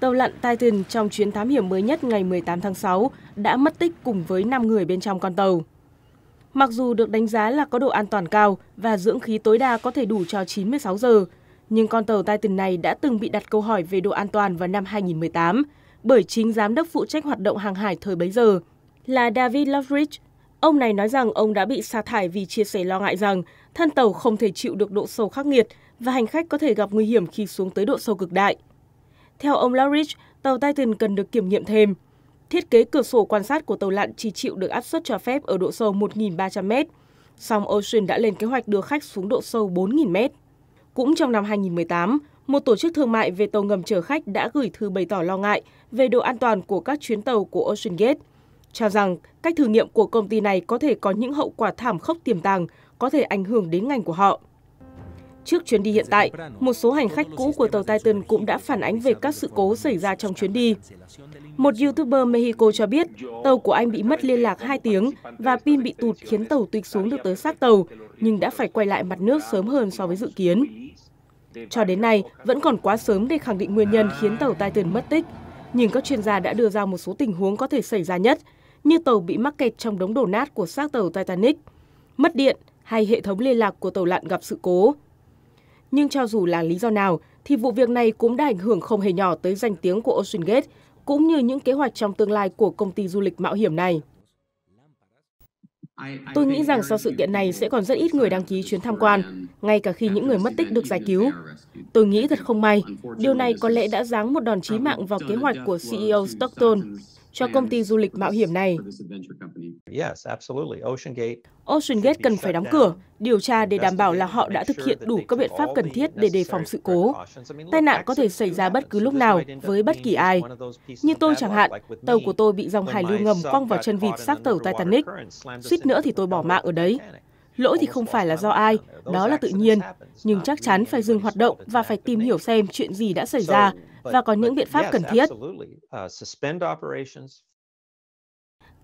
Tàu lặn Titan trong chuyến thám hiểm mới nhất ngày 18 tháng 6 đã mất tích cùng với 5 người bên trong con tàu. Mặc dù được đánh giá là có độ an toàn cao và dưỡng khí tối đa có thể đủ cho 96 giờ, nhưng con tàu Titan này đã từng bị đặt câu hỏi về độ an toàn vào năm 2018 bởi chính giám đốc phụ trách hoạt động hàng hải thời bấy giờ là David Loveridge. Ông này nói rằng ông đã bị sa thải vì chia sẻ lo ngại rằng thân tàu không thể chịu được độ sâu khắc nghiệt và hành khách có thể gặp nguy hiểm khi xuống tới độ sâu cực đại. Theo ông Laurich, tàu Titan cần được kiểm nghiệm thêm. Thiết kế cửa sổ quan sát của tàu lặn chỉ chịu được áp suất cho phép ở độ sâu 1.300m. Song Ocean đã lên kế hoạch đưa khách xuống độ sâu 4.000m. Cũng trong năm 2018, một tổ chức thương mại về tàu ngầm chở khách đã gửi thư bày tỏ lo ngại về độ an toàn của các chuyến tàu của Ocean Gate, cho rằng cách thử nghiệm của công ty này có thể có những hậu quả thảm khốc tiềm tàng, có thể ảnh hưởng đến ngành của họ. Trước chuyến đi hiện tại, một số hành khách cũ của tàu Titan cũng đã phản ánh về các sự cố xảy ra trong chuyến đi. Một YouTuber Mexico cho biết, tàu của anh bị mất liên lạc 2 tiếng và pin bị tụt khiến tàu tuịch xuống được tới xác tàu, nhưng đã phải quay lại mặt nước sớm hơn so với dự kiến. Cho đến nay, vẫn còn quá sớm để khẳng định nguyên nhân khiến tàu Titan mất tích, nhưng các chuyên gia đã đưa ra một số tình huống có thể xảy ra nhất, như tàu bị mắc kẹt trong đống đổ nát của xác tàu Titanic, mất điện hay hệ thống liên lạc của tàu lặn gặp sự cố. Nhưng cho dù là lý do nào, thì vụ việc này cũng đã ảnh hưởng không hề nhỏ tới danh tiếng của Ocean Gate, cũng như những kế hoạch trong tương lai của công ty du lịch mạo hiểm này. Tôi nghĩ rằng sau sự kiện này sẽ còn rất ít người đăng ký chuyến tham quan, ngay cả khi những người mất tích được giải cứu. Tôi nghĩ thật không may, điều này có lẽ đã giáng một đòn chí mạng vào kế hoạch của CEO Stockton cho công ty du lịch mạo hiểm này. Ocean Gate cần phải đóng cửa, điều tra để đảm bảo là họ đã thực hiện đủ các biện pháp cần thiết để đề phòng sự cố. Tai nạn có thể xảy ra bất cứ lúc nào với bất kỳ ai. Như tôi chẳng hạn, tàu của tôi bị dòng hải lưu ngầm quăng vào chân vịt xác tàu Titanic. Suýt nữa thì tôi bỏ mạng ở đấy. Lỗi thì không phải là do ai, đó là tự nhiên, nhưng chắc chắn phải dừng hoạt động và phải tìm hiểu xem chuyện gì đã xảy ra và có những biện pháp cần thiết.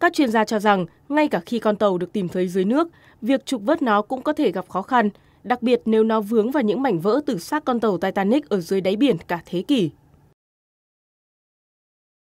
Các chuyên gia cho rằng, ngay cả khi con tàu được tìm thấy dưới nước, việc trục vớt nó cũng có thể gặp khó khăn, đặc biệt nếu nó vướng vào những mảnh vỡ từ xác con tàu Titanic ở dưới đáy biển cả thế kỷ.